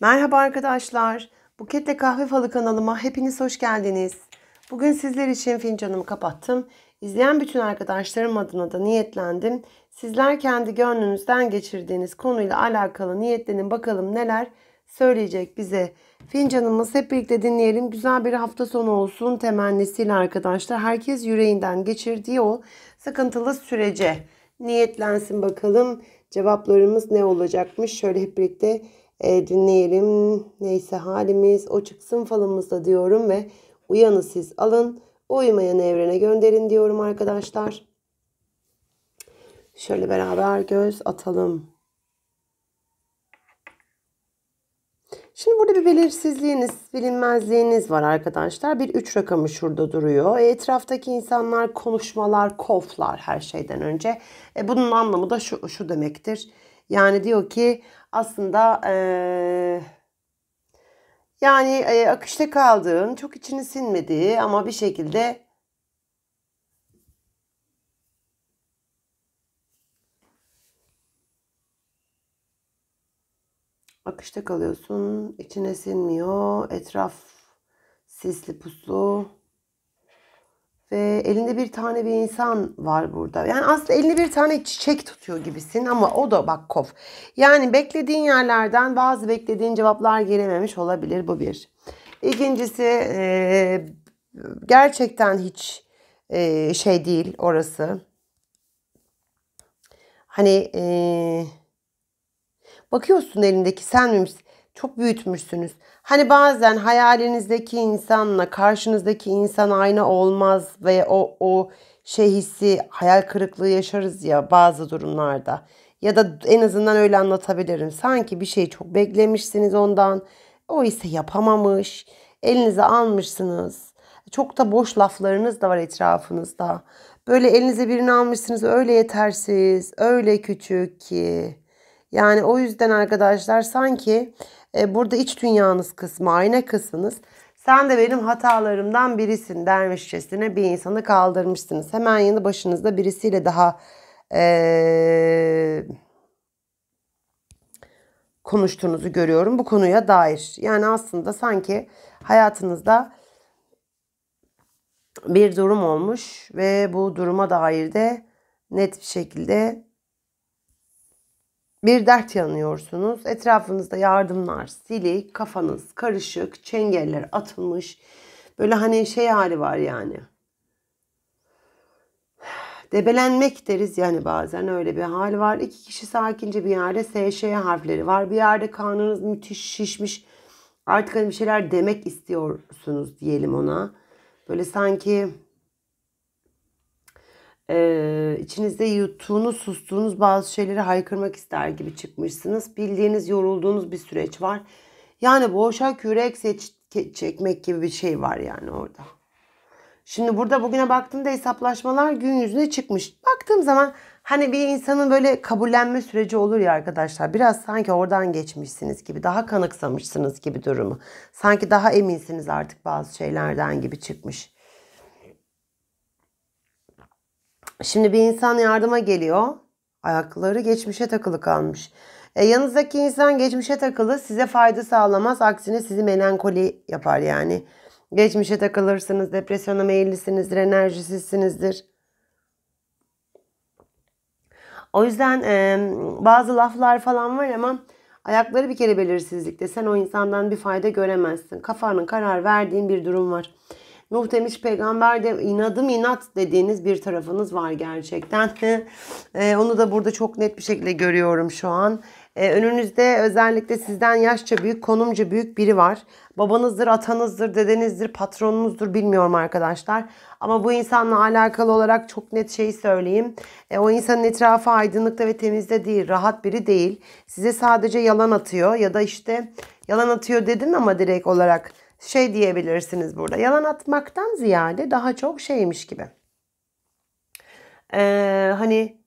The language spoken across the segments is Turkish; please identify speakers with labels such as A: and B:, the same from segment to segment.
A: Merhaba arkadaşlar. Buketle Kahve Falı kanalıma hepiniz hoş geldiniz. Bugün sizler için fincanımı kapattım. İzleyen bütün arkadaşlarım adına da niyetlendim. Sizler kendi gönlünüzden geçirdiğiniz konuyla alakalı niyetlenin bakalım neler söyleyecek bize. Fincanımız hep birlikte dinleyelim. Güzel bir hafta sonu olsun temennisiyle arkadaşlar. Herkes yüreğinden geçirdiği o sıkıntılı sürece niyetlensin bakalım. Cevaplarımız ne olacakmış? Şöyle hep birlikte e, dinleyelim. Neyse halimiz o çıksın falımızda diyorum ve uyanı siz alın. Uyumayanı evrene gönderin diyorum arkadaşlar. Şöyle beraber göz atalım. Şimdi burada bir belirsizliğiniz, bilinmezliğiniz var arkadaşlar. Bir üç rakamı şurada duruyor. E, etraftaki insanlar, konuşmalar, koflar her şeyden önce. E, bunun anlamı da şu, şu demektir. Yani diyor ki aslında ee, yani e, akışta kaldığın, çok içini sinmediği ama bir şekilde akışta kalıyorsun, içine sinmiyor, etraf sisli puslu. Ve elinde bir tane bir insan var burada. Yani aslında elinde bir tane çiçek tutuyor gibisin ama o da bak kof. Yani beklediğin yerlerden bazı beklediğin cevaplar gelememiş olabilir bu bir. İkincisi e, gerçekten hiç e, şey değil orası. Hani e, bakıyorsun elindeki sen mümkün çok büyütmüşsünüz. Hani bazen hayalinizdeki insanla karşınızdaki insan aynı olmaz ve o o şey hissi hayal kırıklığı yaşarız ya bazı durumlarda. Ya da en azından öyle anlatabilirim. Sanki bir şey çok beklemişsiniz ondan. O ise yapamamış. Elinize almışsınız. Çok da boş laflarınız da var etrafınızda. Böyle elinize birini almışsınız öyle yetersiz, öyle küçük ki. Yani o yüzden arkadaşlar sanki e, burada iç dünyanız kısmı, ayna kısmınız. Sen de benim hatalarımdan birisin dermişçesine bir insanı kaldırmışsınız. Hemen yanı başınızda birisiyle daha e, konuştuğunuzu görüyorum bu konuya dair. Yani aslında sanki hayatınızda bir durum olmuş ve bu duruma dair de net bir şekilde bir dert yanıyorsunuz. Etrafınızda yardımlar silik, kafanız karışık, çengeller atılmış. Böyle hani şey hali var yani. Debelenmek deriz yani bazen öyle bir hal var. İki kişi sakince bir yerde SŞ harfleri var. Bir yerde karnınız müthiş şişmiş. Artık hani bir şeyler demek istiyorsunuz diyelim ona. Böyle sanki e, içinizde yuttuğunuz, sustuğunuz bazı şeyleri haykırmak ister gibi çıkmışsınız. Bildiğiniz, yorulduğunuz bir süreç var. Yani boşak kürek seç, çekmek gibi bir şey var yani orada. Şimdi burada bugüne baktığımda hesaplaşmalar gün yüzüne çıkmış. Baktığım zaman hani bir insanın böyle kabullenme süreci olur ya arkadaşlar. Biraz sanki oradan geçmişsiniz gibi, daha kanıksamışsınız gibi durumu. Sanki daha eminsiniz artık bazı şeylerden gibi çıkmış. Şimdi bir insan yardıma geliyor. Ayakları geçmişe takılı kalmış. E, yanınızdaki insan geçmişe takılı size fayda sağlamaz. Aksine sizi melankoli yapar yani. Geçmişe takılırsınız, depresyona meyillisinizdir, enerjisizsinizdir. O yüzden e, bazı laflar falan var ama ayakları bir kere belirsizlikte. Sen o insandan bir fayda göremezsin. Kafanın karar verdiğin bir durum var. Nuh demiş peygamber de inadım inat dediğiniz bir tarafınız var gerçekten. e, onu da burada çok net bir şekilde görüyorum şu an. E, önünüzde özellikle sizden yaşça büyük, konumca büyük biri var. Babanızdır, atanızdır, dedenizdir, patronunuzdur bilmiyorum arkadaşlar. Ama bu insanla alakalı olarak çok net şey söyleyeyim. E, o insanın etrafı aydınlıkta ve temizde değil, rahat biri değil. Size sadece yalan atıyor ya da işte yalan atıyor dedim ama direkt olarak şey diyebilirsiniz burada. Yalan atmaktan ziyade daha çok şeymiş gibi. Ee, hani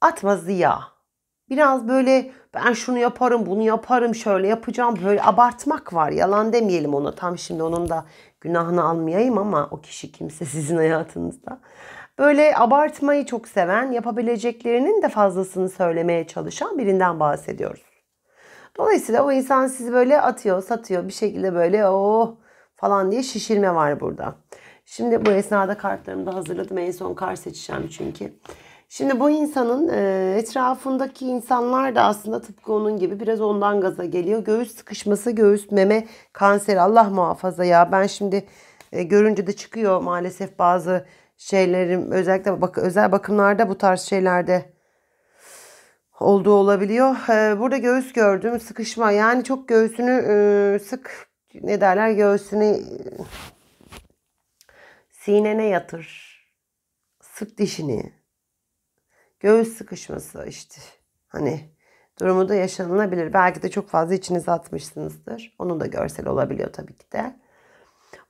A: atma ziya. Biraz böyle ben şunu yaparım, bunu yaparım, şöyle yapacağım. Böyle abartmak var. Yalan demeyelim ona. Tam şimdi onun da günahını almayayım ama o kişi kimse sizin hayatınızda. Böyle abartmayı çok seven, yapabileceklerinin de fazlasını söylemeye çalışan birinden bahsediyoruz. Dolayısıyla o insan sizi böyle atıyor, satıyor bir şekilde böyle o oh! falan diye şişirme var burada. Şimdi bu esnada kartlarımı da hazırladım. En son kar seçeceğim çünkü. Şimdi bu insanın e, etrafındaki insanlar da aslında tıpkı onun gibi biraz ondan gaza geliyor. Göğüs sıkışması, göğüs meme kanseri Allah muhafaza ya. Ben şimdi e, görünce de çıkıyor maalesef bazı şeylerim özellikle bak özel bakımlarda bu tarz şeylerde olduğu olabiliyor. Ee, burada göğüs gördüm, sıkışma. Yani çok göğsünü e, sık ne derler göğsünü e, sinene yatır. Sık dişini. Göğüs sıkışması işte. Hani durumu da yaşanılabilir. Belki de çok fazla içinize atmışsınızdır. Onun da görsel olabiliyor tabii ki de.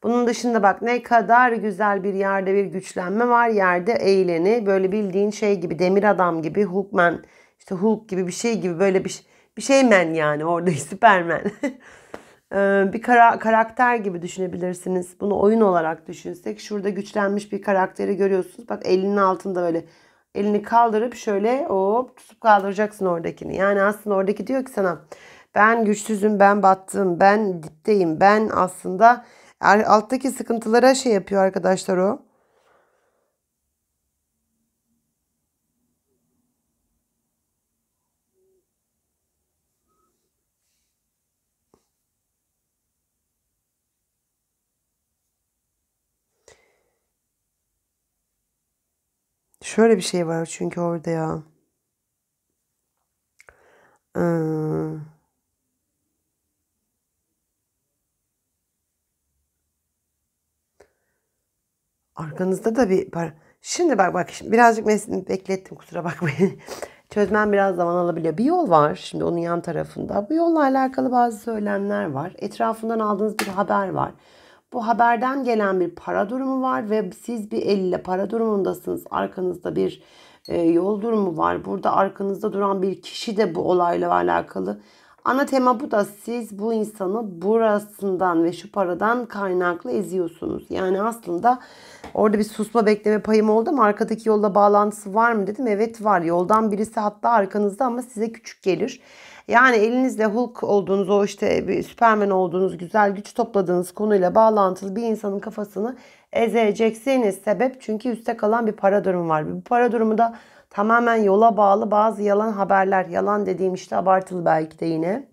A: Bunun dışında bak ne kadar güzel bir yerde bir güçlenme var. Yerde eğleni böyle bildiğin şey gibi demir adam gibi Hulkman işte Hulk gibi bir şey gibi böyle bir, bir şeymen yani orada Superman. bir kara, karakter gibi düşünebilirsiniz. Bunu oyun olarak düşünsek şurada güçlenmiş bir karakteri görüyorsunuz. Bak elinin altında böyle elini kaldırıp şöyle hop tutup kaldıracaksın oradakini. Yani aslında oradaki diyor ki sana ben güçsüzüm, ben battım, ben dipteyim, ben aslında er, alttaki sıkıntılara şey yapıyor arkadaşlar o. Şöyle bir şey var çünkü orada ya. Ee, arkanızda da bir para. Şimdi bak bak şimdi birazcık mes- beklettim kusura bakmayın. Çözmem biraz zaman alabiliyor. Bir yol var şimdi onun yan tarafında. Bu yolla alakalı bazı söylemler var. Etrafından aldığınız bir haber var. Bu haberden gelen bir para durumu var ve siz bir elle para durumundasınız. Arkanızda bir e, yol durumu var. Burada arkanızda duran bir kişi de bu olayla alakalı. Ana tema bu da siz bu insanı burasından ve şu paradan kaynaklı eziyorsunuz. Yani aslında orada bir susma bekleme payım oldu ama arkadaki yolda bağlantısı var mı dedim. Evet var. Yoldan birisi hatta arkanızda ama size küçük gelir. Yani elinizde Hulk olduğunuz o işte bir Superman olduğunuz güzel güç topladığınız konuyla bağlantılı bir insanın kafasını ezeceksiniz. Sebep çünkü üstte kalan bir para durumu var. Bu para durumu da tamamen yola bağlı bazı yalan haberler. Yalan dediğim işte abartılı belki de yine.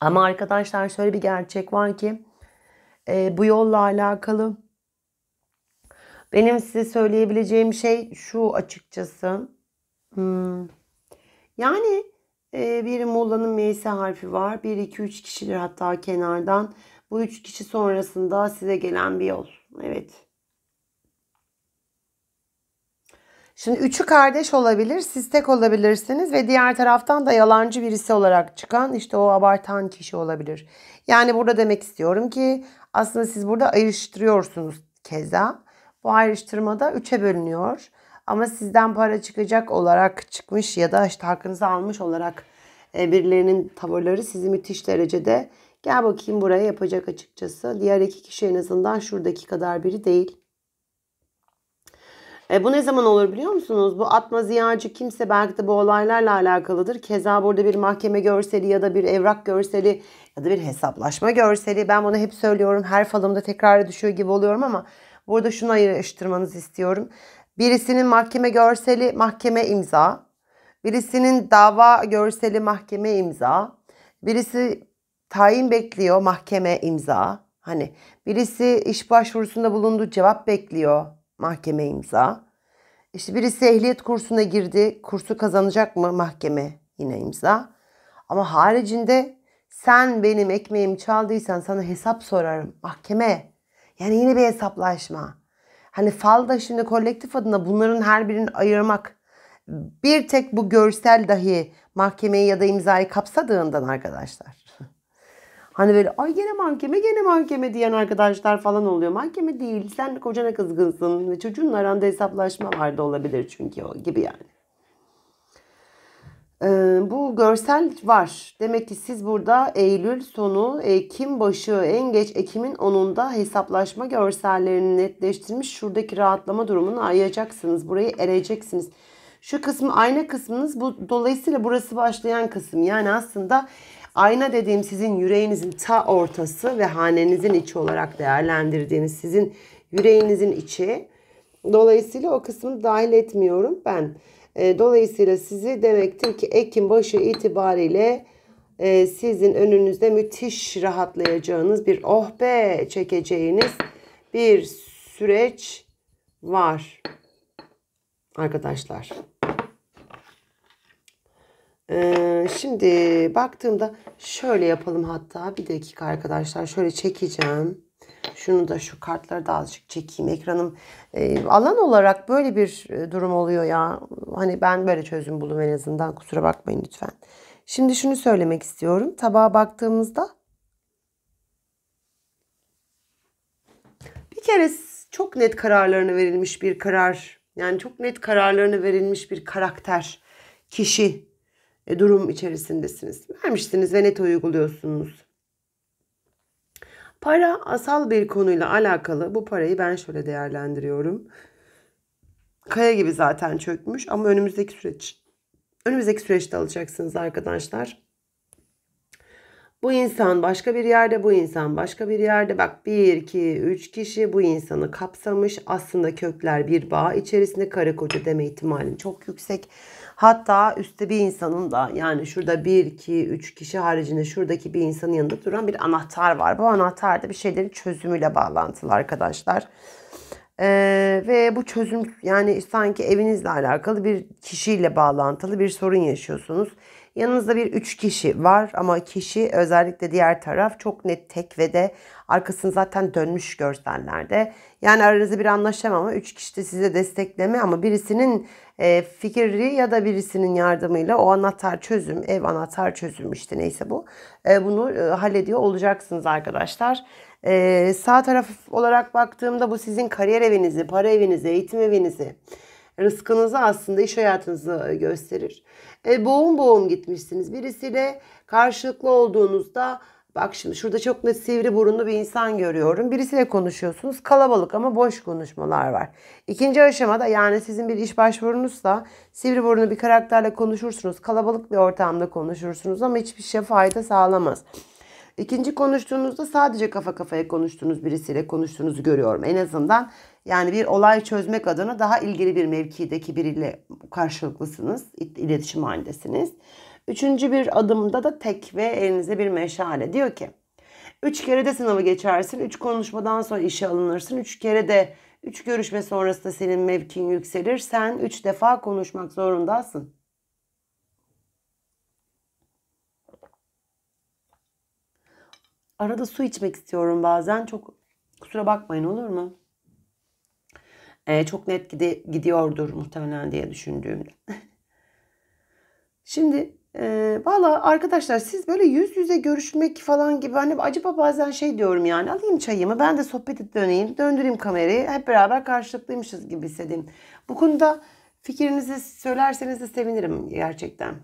A: Ama arkadaşlar şöyle bir gerçek var ki e, bu yolla alakalı benim size söyleyebileceğim şey şu açıkçası. Hmm. Yani e, bir mola'nın M'si harfi var. 1, 2, 3 kişidir hatta kenardan. Bu üç kişi sonrasında size gelen bir yol. Evet. Şimdi üçü kardeş olabilir, siz tek olabilirsiniz ve diğer taraftan da yalancı birisi olarak çıkan işte o abartan kişi olabilir. Yani burada demek istiyorum ki aslında siz burada ayrıştırıyorsunuz keza. Bu ayrıştırmada üçe bölünüyor. Ama sizden para çıkacak olarak çıkmış ya da işte hakkınızı almış olarak e, birilerinin tavırları sizi müthiş derecede gel bakayım buraya yapacak açıkçası. Diğer iki kişi en azından şuradaki kadar biri değil. E, bu ne zaman olur biliyor musunuz? Bu atma ziyacı kimse belki de bu olaylarla alakalıdır. Keza burada bir mahkeme görseli ya da bir evrak görseli ya da bir hesaplaşma görseli. Ben bunu hep söylüyorum. Her falımda tekrar düşüyor gibi oluyorum ama burada şunu ayrıştırmanızı istiyorum. Birisinin mahkeme görseli mahkeme imza. Birisinin dava görseli mahkeme imza. Birisi tayin bekliyor mahkeme imza. Hani birisi iş başvurusunda bulundu cevap bekliyor mahkeme imza. İşte birisi ehliyet kursuna girdi. Kursu kazanacak mı mahkeme yine imza. Ama haricinde sen benim ekmeğimi çaldıysan sana hesap sorarım. Mahkeme. Yani yine bir hesaplaşma. Hani falda şimdi kolektif adına bunların her birini ayırmak bir tek bu görsel dahi mahkemeyi ya da imzayı kapsadığından arkadaşlar. Hani böyle ay gene mahkeme gene mahkeme diyen arkadaşlar falan oluyor. Mahkeme değil sen kocana kızgınsın ve çocuğun aranda hesaplaşma var da olabilir çünkü o gibi yani. Ee, bu görsel var. Demek ki siz burada Eylül sonu, Ekim başı, en geç Ekim'in 10'unda hesaplaşma görsellerini netleştirmiş. Şuradaki rahatlama durumunu ayacaksınız. Burayı ereceksiniz. Şu kısmı ayna kısmınız. Bu dolayısıyla burası başlayan kısım. Yani aslında ayna dediğim sizin yüreğinizin ta ortası ve hanenizin içi olarak değerlendirdiğiniz sizin yüreğinizin içi. Dolayısıyla o kısmı dahil etmiyorum ben. E, dolayısıyla sizi demektir ki Ekim başı itibariyle e, sizin önünüzde müthiş rahatlayacağınız bir oh be çekeceğiniz bir süreç var arkadaşlar. E, şimdi baktığımda şöyle yapalım hatta bir dakika arkadaşlar şöyle çekeceğim. Şunu da şu kartları da azıcık çekeyim ekranım. E, alan olarak böyle bir e, durum oluyor ya. Hani ben böyle çözüm buldum en azından kusura bakmayın lütfen. Şimdi şunu söylemek istiyorum. Tabağa baktığımızda bir kere çok net kararlarını verilmiş bir karar. Yani çok net kararlarını verilmiş bir karakter, kişi, e, durum içerisindesiniz. Vermişsiniz ve net uyguluyorsunuz. Para asal bir konuyla alakalı. Bu parayı ben şöyle değerlendiriyorum. Kaya gibi zaten çökmüş ama önümüzdeki süreç önümüzdeki süreçte alacaksınız arkadaşlar. Bu insan başka bir yerde, bu insan başka bir yerde. Bak bir, iki, üç kişi bu insanı kapsamış. Aslında kökler bir bağ içerisinde karı koca deme ihtimalin çok yüksek. Hatta üstte bir insanın da yani şurada bir, iki, üç kişi haricinde şuradaki bir insanın yanında duran bir anahtar var. Bu anahtar da bir şeylerin çözümüyle bağlantılı arkadaşlar. Ee, ve bu çözüm yani sanki evinizle alakalı bir kişiyle bağlantılı bir sorun yaşıyorsunuz Yanınızda bir üç kişi var ama kişi özellikle diğer taraf çok net tek ve de arkasını zaten dönmüş görsellerde. Yani aranızda bir ama üç kişi de size destekleme ama birisinin e, fikri ya da birisinin yardımıyla o anahtar çözüm, ev anahtar çözüm işte neyse bu. E, bunu e, hallediyor olacaksınız arkadaşlar. E, sağ taraf olarak baktığımda bu sizin kariyer evinizi, para evinizi, eğitim evinizi, rızkınızı aslında iş hayatınızı e, gösterir. E, boğum boğum gitmişsiniz. Birisiyle karşılıklı olduğunuzda bak şimdi şurada çok net sivri burunlu bir insan görüyorum. Birisiyle konuşuyorsunuz. Kalabalık ama boş konuşmalar var. İkinci aşamada yani sizin bir iş başvurunuzsa sivri burunlu bir karakterle konuşursunuz. Kalabalık bir ortamda konuşursunuz ama hiçbir şey fayda sağlamaz. İkinci konuştuğunuzda sadece kafa kafaya konuştuğunuz birisiyle konuştuğunuzu görüyorum. En azından yani bir olay çözmek adına daha ilgili bir mevkideki biriyle karşılıklısınız, iletişim halindesiniz. Üçüncü bir adımda da tek ve elinize bir meşale. Diyor ki, üç kere de sınavı geçersin, üç konuşmadan sonra işe alınırsın, üç kere de üç görüşme sonrasında senin mevkin yükselir, sen üç defa konuşmak zorundasın. Arada su içmek istiyorum bazen. Çok kusura bakmayın olur mu? Ee, çok net gidi, gidiyordur muhtemelen diye düşündüğümde. Şimdi e, valla arkadaşlar siz böyle yüz yüze görüşmek falan gibi hani acaba bazen şey diyorum yani alayım çayımı ben de sohbet et döneyim döndüreyim kamerayı hep beraber karşılıklıymışız gibi hissedeyim. Bu konuda fikrinizi söylerseniz de sevinirim gerçekten.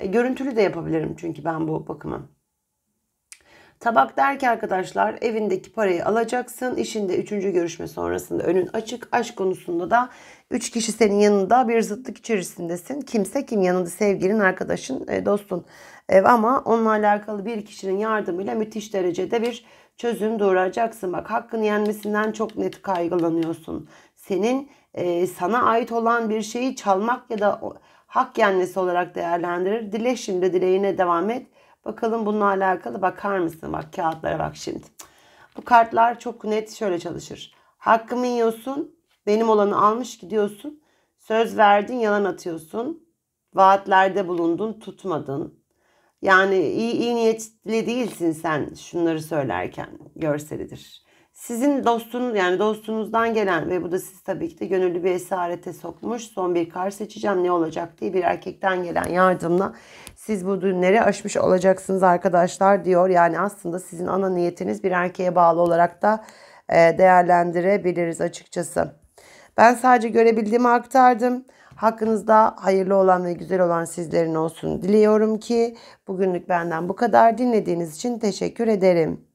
A: E, görüntülü de yapabilirim çünkü ben bu bakımı. Tabak der ki arkadaşlar evindeki parayı alacaksın. İşinde üçüncü görüşme sonrasında önün açık. Aşk konusunda da üç kişi senin yanında bir zıtlık içerisindesin. Kimse kim yanında sevgilin, arkadaşın, e, dostun. Ama onunla alakalı bir kişinin yardımıyla müthiş derecede bir çözüm doğuracaksın. Bak hakkın yenmesinden çok net kaygılanıyorsun. Senin e, sana ait olan bir şeyi çalmak ya da hak yenmesi olarak değerlendirir. Dile şimdi dileğine devam et. Bakalım bununla alakalı bakar mısın? Bak kağıtlara bak şimdi. Bu kartlar çok net şöyle çalışır. Hakkımı yiyorsun. Benim olanı almış gidiyorsun. Söz verdin yalan atıyorsun. Vaatlerde bulundun tutmadın. Yani iyi, iyi niyetli değilsin sen şunları söylerken görselidir. Sizin dostunuz yani dostunuzdan gelen ve bu da siz tabii ki de gönüllü bir esarete sokmuş. Son bir kar seçeceğim ne olacak diye bir erkekten gelen yardımla siz bu düğünleri aşmış olacaksınız arkadaşlar diyor. Yani aslında sizin ana niyetiniz bir erkeğe bağlı olarak da e, değerlendirebiliriz açıkçası. Ben sadece görebildiğimi aktardım. Hakkınızda hayırlı olan ve güzel olan sizlerin olsun. Diliyorum ki bugünlük benden bu kadar. Dinlediğiniz için teşekkür ederim.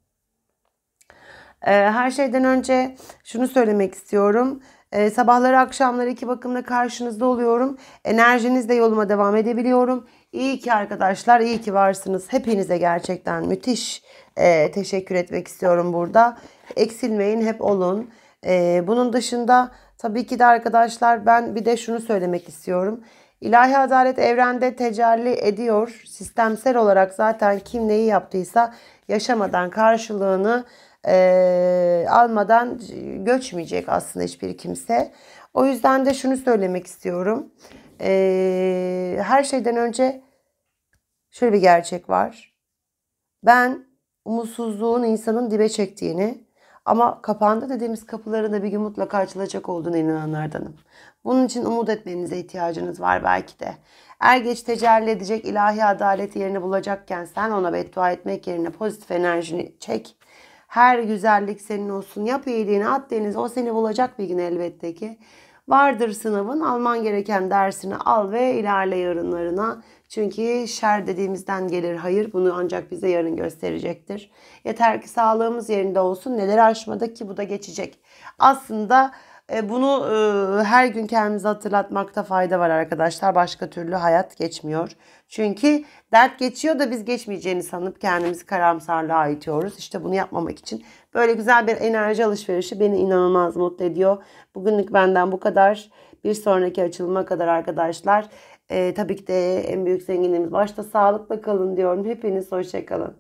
A: Ee, her şeyden önce şunu söylemek istiyorum. Ee, sabahları akşamları iki bakımla karşınızda oluyorum. Enerjinizle yoluma devam edebiliyorum. İyi ki arkadaşlar, iyi ki varsınız. Hepinize gerçekten müthiş e, teşekkür etmek istiyorum burada. Eksilmeyin, hep olun. E, bunun dışında tabii ki de arkadaşlar ben bir de şunu söylemek istiyorum. İlahi adalet evrende tecelli ediyor. Sistemsel olarak zaten kim neyi yaptıysa yaşamadan karşılığını e, almadan göçmeyecek aslında hiçbir kimse. O yüzden de şunu söylemek istiyorum. E, her şeyden önce şöyle bir gerçek var. Ben umutsuzluğun insanın dibe çektiğini ama kapandı dediğimiz kapıların da bir gün mutlaka açılacak olduğuna inananlardanım. Bunun için umut etmenize ihtiyacınız var belki de. Er geç tecelli edecek ilahi adalet yerini bulacakken sen ona beddua etmek yerine pozitif enerjini çek her güzellik senin olsun. Yap iyiliğini at denize. O seni bulacak bir gün elbette ki. Vardır sınavın. Alman gereken dersini al ve ilerle yarınlarına. Çünkü şer dediğimizden gelir hayır. Bunu ancak bize yarın gösterecektir. Yeter ki sağlığımız yerinde olsun. Neler aşmadık ki bu da geçecek. Aslında e, bunu e, her gün kendimize hatırlatmakta fayda var arkadaşlar. Başka türlü hayat geçmiyor. Çünkü dert geçiyor da biz geçmeyeceğini sanıp kendimizi karamsarlığa itiyoruz. İşte bunu yapmamak için böyle güzel bir enerji alışverişi beni inanılmaz mutlu ediyor. Bugünlük benden bu kadar. Bir sonraki açılıma kadar arkadaşlar. Ee, tabii ki de en büyük zenginliğimiz başta sağlıkla kalın diyorum. Hepiniz hoşçakalın.